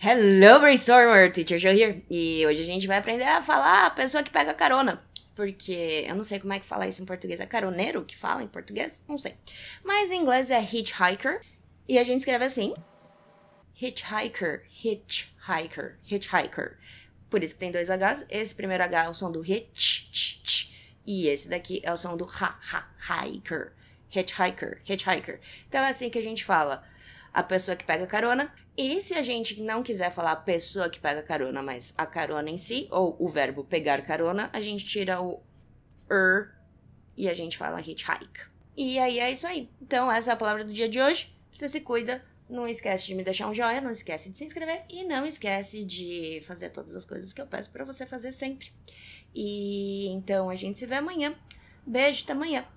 Hello, Brainstormer! Teacher Joe here. E hoje a gente vai aprender a falar a pessoa que pega carona. Porque eu não sei como é que fala isso em português. É caroneiro que fala em português? Não sei. Mas em inglês é hitchhiker. E a gente escreve assim: hitchhiker, hitchhiker, hitchhiker. Por isso que tem dois Hs. Esse primeiro H é o som do hitch, tch, tch, e esse daqui é o som do ha, ha, hiker. Hitchhiker, hitchhiker. Então é assim que a gente fala a pessoa que pega carona. E se a gente não quiser falar pessoa que pega carona, mas a carona em si, ou o verbo pegar carona, a gente tira o er e a gente fala hitchhike. E aí é isso aí. Então, essa é a palavra do dia de hoje. Você se cuida. Não esquece de me deixar um joinha, não esquece de se inscrever e não esquece de fazer todas as coisas que eu peço para você fazer sempre. E então a gente se vê amanhã. Beijo, até amanhã.